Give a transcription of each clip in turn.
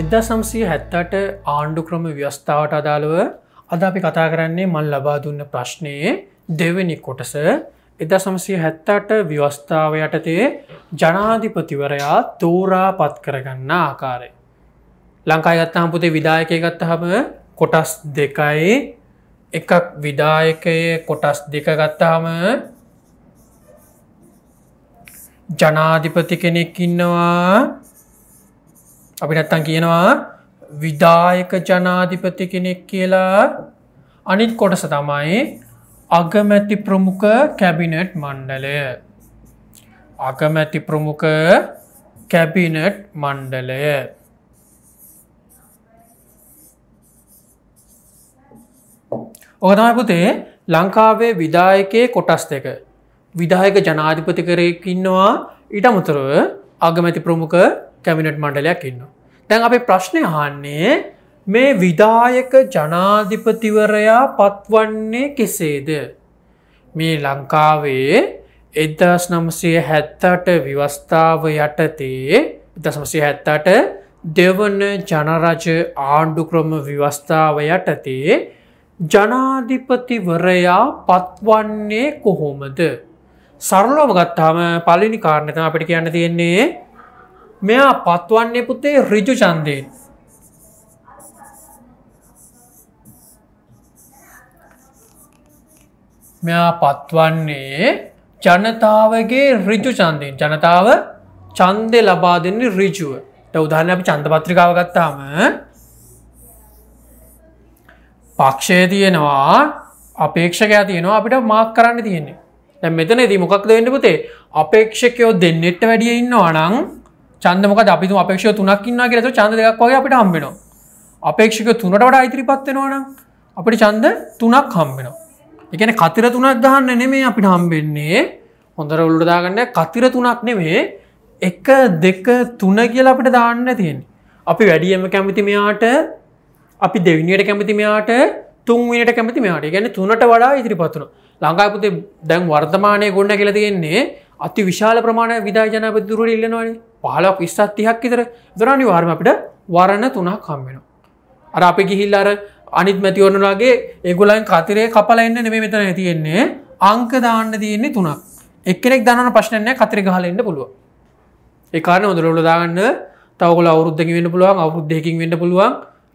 එදදා සම්සය හැත්තට ආණ්ඩු ක්‍රම ව්‍යවස්ථාවට අදාළව අද අපි කතා කරන්නේ මල් ලබා දුන්න ප්‍රශ්නයේ දෙවැනි කොටස එදා සමසය හැත්තට ව්‍යවස්ථාව යටතේ ජනාධිපතිවරයා තෝරා පත් කරගන්න ආකාරය. ලංකා ගත්තාම් පුතේ විදායකය ගත්තහම කොටස් දෙකයි එකක් විදායකය කොටස් දෙක ගත්තාම ජනාධිපති කෙනෙක් ඉන්නවා අපි නැත්තන් කියනවා විදායක ජනාධිපති කෙනෙක් කියලා අනිත් කොටස තමයි අගමැති ප්‍රමුඛ කැබිනට් මණ්ඩලය අගමැති ප්‍රමුඛ කැබිනට් මණ්ඩලය ඕතමයි පුතේ ලංකාවේ විදායකයේ කොටස් දෙක විදායක ජනාධිපතිකරයකින්නවා ඉටමුතුරුව අගමැති ප්‍රමුඛ කැමිනට් මණ්ඩලයක් ඉන්න. දැන් අපේ ප්‍රශ්නය හන්නේ මේ විදායක ජනාධිපතිවරයා පත්වන්නේ කෙසේද. මේ ලංකාවේ එදස් නමසය හැත්තට විවස්ථාව යටතේ දසමසය හැත්තට දෙවන ජනරජ ආණ්ඩු ක්‍රම විවස්ථාව යටතේ ජනාධිපතිවරයා පත්වන්නේ කොහොමද. සරලෝම ගත්තාම පලිනි කාරණතම අපිට කියන්න තියෙන්නේ මෙයා පත්වන්නේ පුතේ රිජු චන්දයෙන් මෙයා පත්වන්නේ ජනතාවගේ රිජු චන්දයෙන් ජනතාව චන්දය ලබා දෙන්නේ රිජුව උදාහන අපි චන්ද පත්‍රිකාව ගත්තාම පක්ෂය තියෙනවා අපේක්ෂකයා තියෙනවා අපිට මාක් කරන්න තියෙන්නේ මෙතන දී මොකක් දෙන්න පුතේ අපේක්ෂකයෝ දෙන්නෙට වැඩිය ඉන්න අනං චන්දමක අපිතු අපේක්ෂ තුනක් ඉන්න කියරතු චන්ද දෙයක් වගේ අපිට හම්බෙනවා අපේක්ෂක තුනට වඩ අයිතිරිපත්වෙනවන අපිට චන්ද තුනක් හම්බෙනවා එකන කතිර තුනක් දහන්න නෙමේ අපිට හම්බෙන්නේ හොඳර උල්ලදාගන්න කතිර තුනක් නෙමේ එක දෙක තුන කියලා අපිට දාන්න තියෙන් අපි වැඩියම කැමති මෙයාට අපි දෙවිනියට කැමති මෙයාට තුන්විට කැමති මෙයාට ගැන තුනට වඩා ඉදිරිපත්වන ලංකාපුතේ දැන් වර්තමානය ගොඩ කියල තියෙන්නේ අති විශාල ප්‍රමාණ විදා ජනපදුරට ඉල්ලනවානේ පහලක් විස්සත් තිහක් විතර දරනි වාර්ම අපිට වරණ තුනා කම්බෙනවා. අර අපි ගිහිල් අර අනිත් මැතිවරණලාගේ ඒගොලන් කතරේ කපල එන්න නෙම මෙතන තියෙන්නේ අංක දාන්න තියෙන්නේ තුනක් එක්කෙනෙක් දන්න ප්‍රශ්නය කතරි ගහලෙන්න්න පුළුව. ඒකාරන හොඳරොල දාගන්න තවගල අවුද්ධකින් වන්න පුළුවන් අවුද්ධයකින් වෙන්න පුළුවන්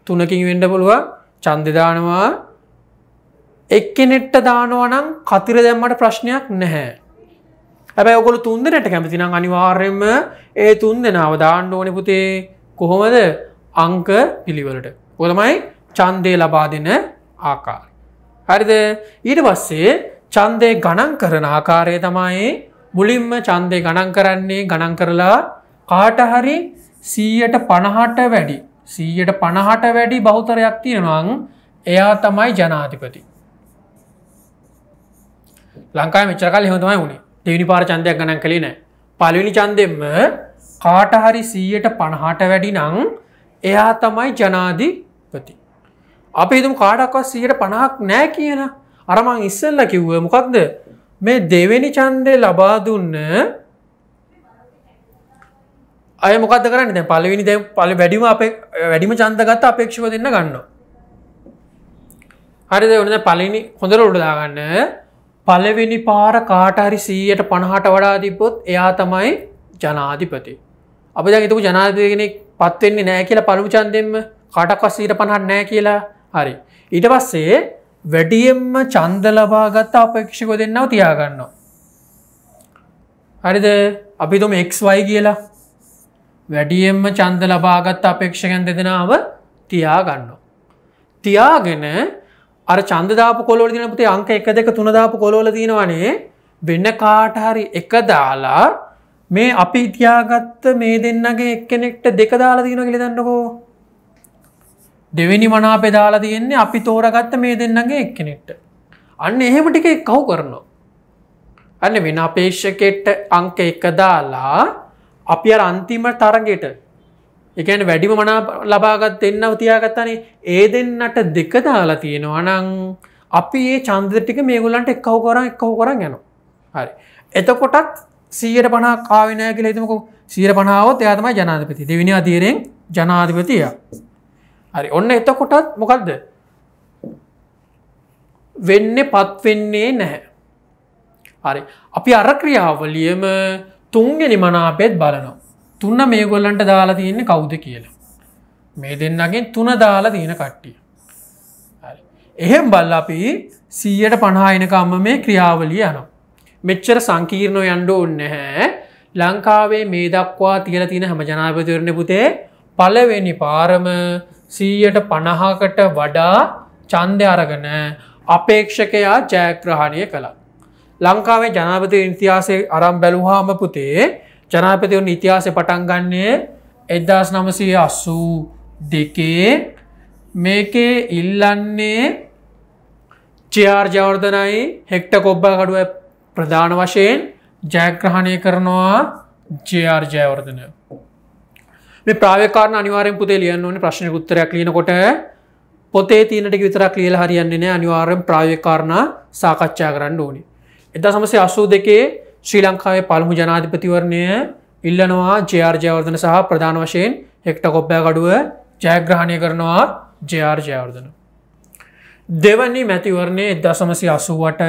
තුනකින් වෙන්න පුළුවන් චන්දදානවා එක්කෙනෙට්ට දානවනම් කතිර දැම්මට ප්‍රශ්නයක් නැහැ. හැබැයි ඔකොළු තුන් දෙනට කැමතිනම් අනිවාර්යෙන්ම ඒ තුන් දෙනාව දාන්න ඕනෙ පුතේ කොහොමද අංක පිළිවලට. ඔතමයි චන්දය ලබා දෙන ආකාර. හරිද ඊට පස්සේ චන්දය ගණන් කරන ආකාරය තමයි මුලින්ම චන්දය ගණන් කරන්නේ ගණන් කරලා කාටහරි සීයට පණහට වැඩි සීයට පණහට වැඩි බෞතරයක් තියෙනවාං එයා තමයි ජනාධිපති. ලංකායි මෙච්චර කල් හෙමතමයි වුණේ දෙවිනි පාර චන්දයක් ගණන් කළේ නෑ පලවෙනි චන්දෙම කාටහරි සීයට පණහාට වැඩි නං එයා තමයි ජනාධීපති. අප හිතුම් කාඩක්වත් සීයට පණහක් නෑ කියන අරමං ඉස්සල්ල කිව්ව මොකක්ද මේ දෙවෙනි චන්දය ලබා දුන්න අය මොකද කරන්න දැ පලවෙනි දැ පල වැඩිම අප වැඩිම චන්දගත්ත අපේක්ෂව දෙන්න ගන්න. හරිද ඔන්න පලනි හොඳර උඩදාගන්න පලවෙනි පාර කාටහරි සීයට පණහට වඩා තිබ්බොත් එයා තමයි ජනාධිපති. අපි දැගතුක ජනාධිපතිගෙනෙක් පත්වෙන්නේ නෑ කියලා පළමු චන්දෙන්ම කටක්වත් සීට පණහට නෑ කියලා හරි. ඊට පස්සේ වැඩියෙන්ම චන්ද ලබාගත්ත අපේක්ෂකො දෙන්නව තියාගන්නවා. හරිද අපි තුම එක්වයි කියලා වැඩියෙන්ම චන්ද ලබාගත් අපේක්ෂකන් දෙදෙනාව තියාගන්න. තියාගෙන අර චන්දදාපු කොලෝල දින පුතේ අංක එක දෙක තුනදාපු කොලෝල දීනවනේ වෙන්න කාටහරි එක දාලා මේ අපි ඉතියාගත්ත මේ දෙන්නගේ එක්කෙනෙක්ට දෙක දාලා දීන කෙළි දන්නකෝ දෙවෙනි මනාපේ දාලා තියෙන්නේ අපි තෝරගත්ත මේ දෙන්නගේ එක්කෙනෙක්ට අන්න එහෙම ටික කවු කරනවා අන්න වෙන අපේක්ෂකෙට්ට අංක එක දාලා අපි අර අන්තිම තරගෙට එකන වැඩිම මනා ලබාගත් දෙන්නව තියාගත්තනේ ඒ දෙන්නට දෙක දාලා තියෙනවා නං අපි ඒ චන්දටික මේගුලන්ට එක්කව කරන්න එක්කව කරන්න යනවා හරි එතකොටත් සීර පනා කාවිනය කියල හිතමක සීර පනාවත් එයාතමයි ජනාධපති දෙවිනි අතීරෙන් ජනාධිපතිය හරි ඔන්න එතකොටත් මොකක්ද වෙන්න පත්වෙන්නේ නැහැ හරි අපි අර ක්‍රියාවලියම තුන්ගෙන මනාපෙත් බලනවා තුන්න මේ ගොල්ලන්ට දාලා තියෙන්නේ කවුද කියලා. මේ දෙන්නගෙන් තුන දාලා තියෙන කට්ටිය. එහෙම් බල්ල අපි සීයට පණහායිනකම්ම මේ ක්‍රියාවලිය යනම්. මෙච්චර සංකීර්ණෝ යන්ඩ ඔන්න හැ ලංකාවේ මේ දක්වා තියල තියෙන හැම ජනාපතිරණ පුතේ පලවෙනි පාරම සීයට පණහාකට වඩා චන්දය අරගන අපේක්ෂකයා ජයග්‍රහණය කළ. ලංකාවේ ජනාපති ඉන්තිහාසේ අරම් බැලුහාම පුතේ ජනාපතිවරණ ඉතිහාසය පටන් ගන්නේ එදදාස් නමසය අස්සූ දෙකේ මේකේ ඉල්ලන්නේ චයාර්ජවර්ධනයි හෙක්ට කොබ්බා කඩුව ප්‍රධාන වශයෙන් ජයග්‍රහණය කරනවා ජයාර්ජයවර්ධන මේ ප්‍රාවකාර අනිවාරෙන් පුතේ ලියන්න ඕන ප්‍රශ්න උත්තරයක් ලියනකොට පොතේ තිීනට විතරක් ලියල හරියන්නේ නෑ අනිවාරෙන් ප්‍රාවකාරණ සාකච්ඡා කරන්න ඕනි එදා සමසේ අස්සූ දෙකේ ශ්‍රී ලංකාවේ පළමු ජනාධිපතිවරණය ඉල්ලනවා ජයාර්ජයවර්ධන සහ ප්‍රධාන වශයෙන් හෙක්ට කොබ්බෑ ගඩුව ජයග්‍රහණය කරනවා ජයාර්ජයවර්ධන. දෙවන්නේ මැතිවරණය එදසමසි අසුවට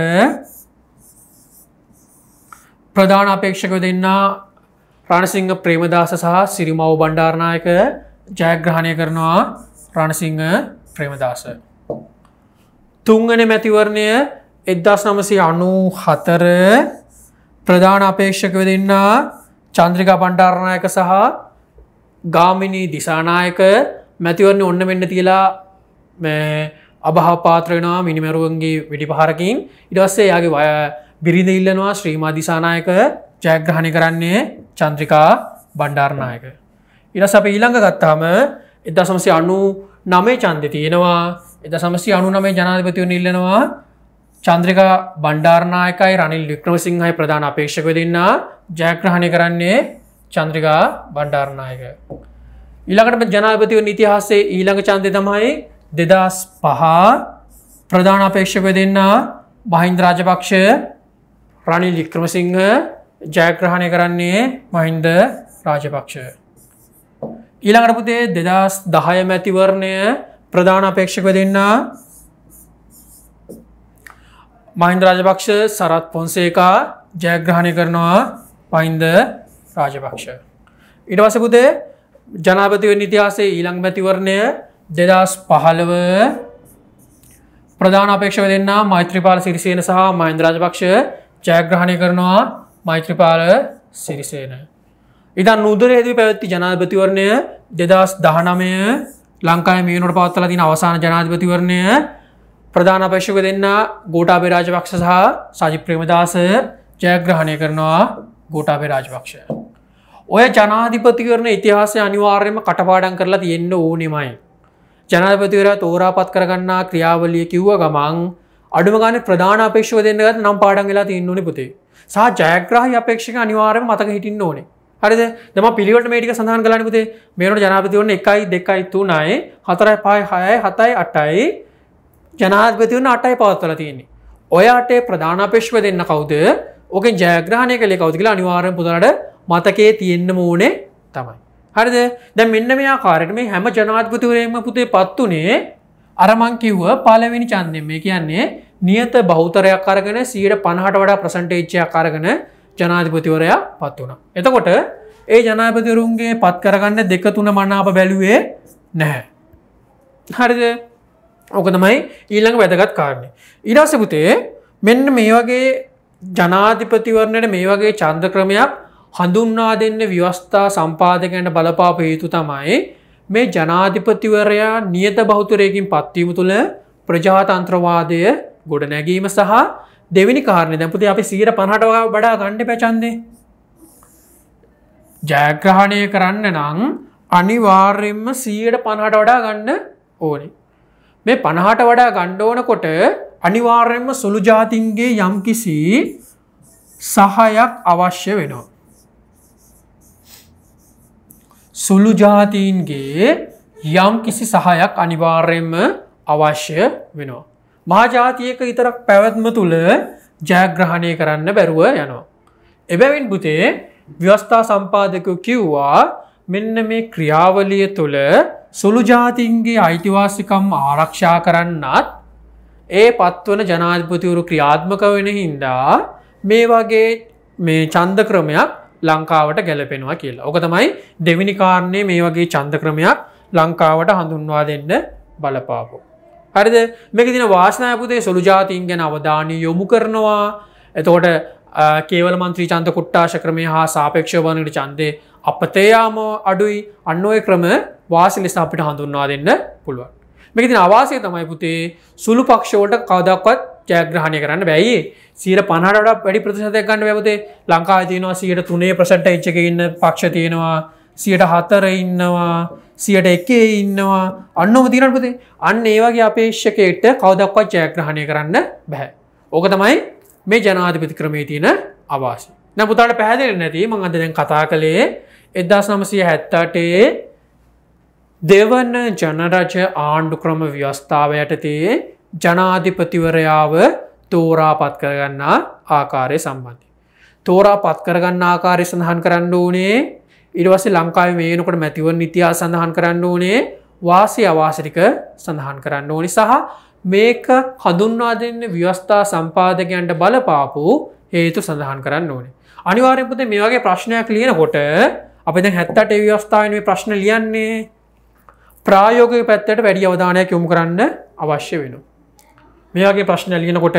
ප්‍රධාන අපේක්ෂක දෙන්න රණසිංහ ප්‍රේමදාස සහ සිරිමව බණ්ඩාරණයක ජයග්‍රහණය කරනවා රණසිංහ ප්‍රේමදාස. තුංගන මැතිවරණය එදදාස් නමසි අනු හතර ප්‍රධාන අපේක්ෂකව දෙන්නා චන්ද්‍රිකා පණ්ඩාරණයක සහ ගාමිණී දිසානායක මැතිවරණ ඔන්න වෙන්න තියලා අභහපාත්‍රෙනවා මිනිමැරුවන්ගේ විඩි පහරකින් ඉඩස්සේ යාගේ වය බිරිඳ ඉල්ලනවා ශ්‍රීමා දිසානායක ජයග්‍රහණි කරන්නේ චන්ත්‍රිකා බණ්ඩාරණයක. ඉරස් අප ඊළඟ ගත්තාම එදා සමසය අනු නමේ චන්ද තියෙනවා එද සමසය අනු නමේ ජනාධපතිවන ඉල්ලනවා චන්ද්‍රික බණ්ඩාරණයකයි රනිල් වික්‍රමසිංහයි ප්‍රධාන අපේක්ෂක දෙන්නා ජයග්‍රහණය කරන්නේ චන්ද්‍රිකා බණ්ඩාරණයක. ඊළඟට ජනාපතිව නිතිහාසේ ඊළඟ චන්දය තමයි දෙදස් පහා ප්‍රධාන අපේක්ෂක දෙන්නා මහින්ද රාජපක්ෂ රනිල් වික්‍රමසිංහ ජයග්‍රහණය කරන්නේ මහින්ද රාජපක්ෂ. ඊළඟට පුතේ දෙදස් දහය මැතිවරණය ප්‍රධාන අපේක්ෂක දෙන්නා මහින්ද රාජපක්ෂ සරත් පොන්සේකා ජයග්‍රහණය කරනවා පයින්ද රාජපක්ෂ. ඉට වසකුතේ ජනාපතිව නිතිහාසේ ඊළං මැතිවරණය දෙදස් පහළව ප්‍රධාන අපේක්ෂව දෙන්න මෛත්‍රපාල සිරිසේන සහ මයින්ද්‍රාජපක්ෂ ජයග්‍රහණය කරනවා මෛත්‍රපාල සිරිසේන. ඉදන් නුදරේදී පැවැත්ති ජනාධපතිවරණය දෙදස් දහනමය ලංකායි මියනුට පවත්තල තින අවසාන ජනාධපතිවරණය ප්‍රධාන අපේශක දෙන්න ගෝටාබේ රාජපක්ෂ සහ සජි ප්‍රමදාස ජයග්‍රහණය කරනවා ගෝටාබේ රාජපක්ෂ. ඔය ජනාධිපතිකරන ඉතිහාසය අනිවාර්යම කටපාඩන් කරලා තියෙන්න්න ඕනෙමයි. ජනාධපතිවර තෝරාපත් කරගන්නා ක්‍රියාවලිය කිව්ව ගමන් අඩුමගන ප්‍රධාන අපේක්ෂව දෙන්නගත් නම් පාඩන් වෙලා තින්නනි පුතේ සහ ජයග්‍රහහි අපේක්ෂක අනිවාර්ය මතක හිටින්න ඕනේ හරිද දෙම පිළිවට මේටික සඳහන් කලනිපුතේ මේට ජනාපතිවන්න එකයි දෙකයි තුනයි හතරයි පායි හයයි හතයි අටයි ජනාධපතිවන අටයි පවත්වල තියන්නේ ඔයාටේ ප්‍රධානපේශ්ව දෙන්න කවුද ඕකෙන් ජයග්‍රහණය කළේ කවද කියලා අනිවාරෙන් පුදරට මතකේ තියෙන්න්න මූනේ තමයි. හරිද දැ මෙන්න මෙයා කාරට මේ හැම ජනාධපතිවරයෙන්ම පුතේ පත් වනේ අරමං කිව්ව පලවෙනි චන්දය මේ කියන්නේ නියත බෞතරයක් අරගෙන සීට පණහට වඩා ප්‍රසන්ටේච්චයක් අරගෙන ජනාධිපතිවරයා පත් වුණ. එතකොට ඒ ජනාපතිවරුන්ගේ පත් කරගන්න දෙක තුන මන්නාප බැලුවේ නැහැ. හරිද ඕක තමයි ඊළඟ වැදගත් කාරණය. ඉඩාසපුතේ මෙන්න මේ වගේ ජනාධිපතිවරණයට මේ වගේ චන්ද ක්‍රමයක් හඳුන්නා දෙන්න ව්‍යවස්ථා සම්පාදකයන්ට බලපාප හේතු තමයි මේ ජනාධිපතිවරයා නියත බෞතරයකින් පත්වීම තුළ ප්‍රජාතන්ත්‍රවාදය ගොඩ නැගීම සහ දෙවිනි කාරණය දැපුති අපි සීර පණහටවා බඩා ගණ්ඩ පැචන්දේ. ජයග්‍රහණය කරන්න නං අනිවාර්යෙන්ම සීයට පණහට වඩා ගන්න ඕනේ. මේ පණහට වඩා ගණ්ඩෝනකොට අනිවාර්යෙන්ම සුළු ජාතින්ගේ යම්කිසි සහයක් අවශ්‍ය වෙනවා. සුළු ජාතීන්ගේ යම් කිසි සහයක් අනිවාර්යෙන්ම අවශ්‍ය වෙනවා. මහාජාතියක ඉතරක් පැවැත්ම තුළ ජයග්‍රහණය කරන්න බැරුව යනවා. එබැවින් පුතේ ව්‍යවස්ථා සම්පාදකු කිව්වා මෙන්න මේ ක්‍රියාවලිය තුළ සුළු ජාතින්ගේ අයිතිවාසිකම් ආරක්ෂා කරන්නත් ඒ පත්වන ජනාධපතිවරු ක්‍රියාත්මක වෙන හින්දා මේ වගේ මේ චන්ද ක්‍රමයක් ලංකාවට ගැලපෙනවා කියලා. ඕක තමයි දෙවිනි කාරණය මේ වගේ චන්ද ක්‍රමයක් ලංකාවට හඳුන්වා දෙන්න බලපාපු. හරිද මේක තින වාසනයපුදේ සුළු ජාතින් ගැන අවධානය යොමු කරනවා එතෝට කේවල මන්ත්‍රී චන්ත කුට්ටාශ ක්‍රමය හා සාපේක්ෂ වනට චන්දය අපතයාම අඩුයි අන්නඔය ක්‍රම වාසි ලෙස අපිට හඳුන්වා දෙන්න පුළුවන්. මෙකතින අවාසය තමයි පුතේ සුළු පක්ෂෝලට කවදක්වත් ජයග්‍රහණය කරන්න බැයි සීර පණට වැඩි ප්‍රතිශතයක් ගන්න වැවතේ ලංකා තියනවා සියට තුනේ ප්‍රසට එච්චක ඉන්න පක්ෂ තියෙනවා සියට හතර ඉන්නවා සියට එකේ ඉන්නවා අන්නම තිරන්පතේ අන්න ඒවාගේ අපේක්ෂකයට කවදක්වත් ජයග්‍රහණය කරන්න බැහැ. ඕක තමයි මේ ජනාධිපති ක්‍රමේ තියෙන අවාසි. නපුතාට පැහැදිලි නැති මං අදදැන් කතා කළේ එදදාස් නමසය හැත්තාටේ දෙවන්න ජනරජ ආණ්ඩු ක්‍රම ව්‍යවස්ථාව යටතේ ජනාධිපතිවරයාව තෝරා පත් කරගන්නා ආකාරය සම්බන්ධය. තෝරා පත් කරගන්න ආකාරය සඳහන් කරන්න ඕනේ ඉඩවස ලංකාව මේනකට මැතිව නිතියා සඳහන් කරන්න ඕනේ වාසය අවාසිරික සඳහන් කරන්න ඕනි සහ මේක හඳුන්වා දෙන්න ව්‍යවස්ථා සම්පාදකයන්ට බලපාපු හේතු සඳහන් කරන්න ඕනේ. අනිවාරයපත මේ වගේ ප්‍රශ්නයක් ලියනකොට අපි දැ හැත්තට ව්‍යවස්ථාවන මේ ප්‍රශ්න ලියන්නේ ප්‍රායෝග පැත්තට වැඩි අවධානයක් යොමු කරන්න අවශ්‍ය වෙන. මේගේ ප්‍රශ්න ලියනකොට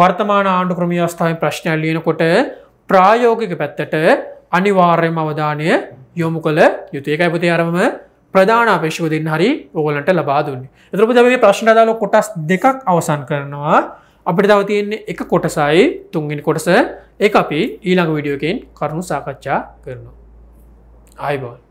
වර්තමාන ආණ්ඩු ක්‍රමියවස්ථාවයි ප්‍රශ්නය ලියනකොට ප්‍රායෝගික පැත්තට අනිවාර්යම අවධානය යොමු කළ යුතුයකයි පති අරම ප්‍රධාන අපේශවදින් හරි ඕගලට ලබාදුන්න. එතරපු දම මේ ප්‍රශ්න දාල කොටස් දෙකක් අවසන් කරනවා අපිට තව තියෙන්නේ එක කොටසයි තුන්ගෙන කොටස ඒ අපි ඊළඟ විඩියෝකෙන් කරුණු සාකච්ඡා කරනවා. eyeball